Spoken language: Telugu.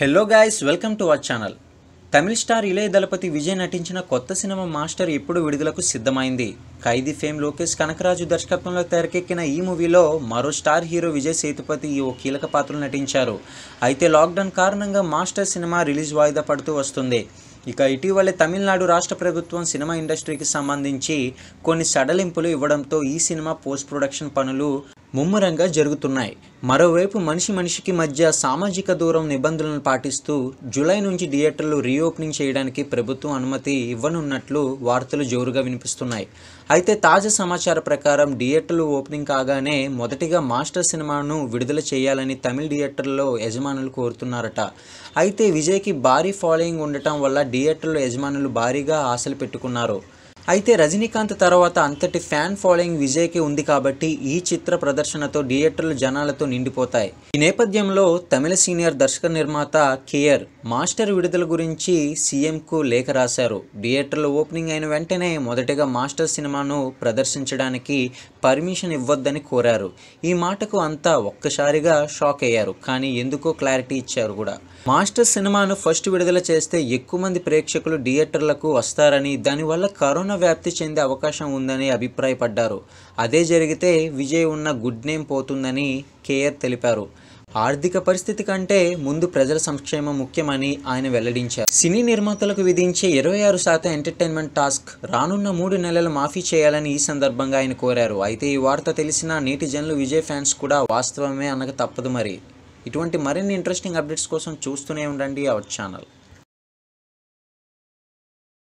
hello guys welcome to our channel Tamil star Ilaya Thalapathy Vijay నటించిన కొత్త సినిమా మాస్టర్ ఇప్పుడు విడుదలకు సిద్ధమైంది ఖైదీ ఫేమ్ లోకేష్ కనకరాజు దర్శకత్వంలో తెరకెక్కిన ఈ మూవీలో మరో స్టార్ హీరో విజయ్ సేతుపతి ఓ కీలక పాత్రలు నటించారు అయితే లాక్డౌన్ కారణంగా మాస్టర్ సినిమా రిలీజ్ వాయిదా పడుతూ వస్తుంది ఇక ఇటీవలే తమిళనాడు రాష్ట్ర ప్రభుత్వం సినిమా ఇండస్ట్రీకి సంబంధించి కొన్ని సడలింపులు ఇవ్వడంతో ఈ సినిమా పోస్ట్ ప్రొడక్షన్ పనులు ముమ్మరంగా జరుగుతున్నాయి మరోవైపు మనిషి మనిషికి మధ్య సామాజిక దూరం నిబంధనలను పాటిస్తూ జూలై నుంచి థియేటర్లు రీఓపెనింగ్ చేయడానికి ప్రభుత్వం అనుమతి ఇవ్వనున్నట్లు వార్తలు జోరుగా వినిపిస్తున్నాయి అయితే తాజా సమాచార ప్రకారం థియేటర్లు ఓపెనింగ్ కాగానే మొదటిగా మాస్టర్ సినిమాను విడుదల చేయాలని తమిళ థియేటర్లో యజమానులు కోరుతున్నారట అయితే విజయ్కి భారీ ఫాలోయింగ్ ఉండటం వల్ల థియేటర్లు యజమానులు భారీగా ఆశలు పెట్టుకున్నారు అయితే రజనీకాంత్ తర్వాత అంతటి ఫ్యాన్ ఫాలోయింగ్ విజయ్కి ఉంది కాబట్టి ఈ చిత్ర ప్రదర్శనతో థియేటర్లు జనాలతో నిండిపోతాయి ఈ నేపథ్యంలో తమిళ సీనియర్ దర్శక నిర్మాత కేఆర్ మాస్టర్ విడుదల గురించి సీఎంకు లేఖ రాశారు థియేటర్లు ఓపెనింగ్ అయిన వెంటనే మొదటగా మాస్టర్ సినిమాను ప్రదర్శించడానికి పర్మిషన్ ఇవ్వద్దని కోరారు ఈ మాటకు అంతా ఒక్కసారిగా షాక్ అయ్యారు కానీ ఎందుకో క్లారిటీ ఇచ్చారు కూడా మాస్టర్ సినిమాను ఫస్ట్ విడుదల చేస్తే ఎక్కువ మంది ప్రేక్షకులు థియేటర్లకు వస్తారని దానివల్ల కరోనా వ్యాప్తి చెందే అవకాశం ఉందని అభిప్రాయపడ్డారు అదే జరిగితే విజయ్ ఉన్న గుడ్ నేమ్ పోతుందని కేఆర్ తెలిపారు ఆర్థిక పరిస్థితి కంటే ముందు ప్రజల సంక్షేమం ముఖ్యమని ఆయన వెల్లడించారు సినీ నిర్మాతలకు విధించే ఇరవై ఆరు శాతం ఎంటర్టైన్మెంట్ టాస్క్ రానున్న మూడు నెలలు మాఫీ చేయాలని ఈ సందర్భంగా ఆయన కోరారు అయితే ఈ వార్త తెలిసిన నేటి జనులు విజయ్ ఫ్యాన్స్ కూడా వాస్తవమే అనక తప్పదు మరి ఇటువంటి మరిన్ని ఇంట్రెస్టింగ్ అప్డేట్స్ కోసం చూస్తూనే ఉండండి అవర్ ఛానల్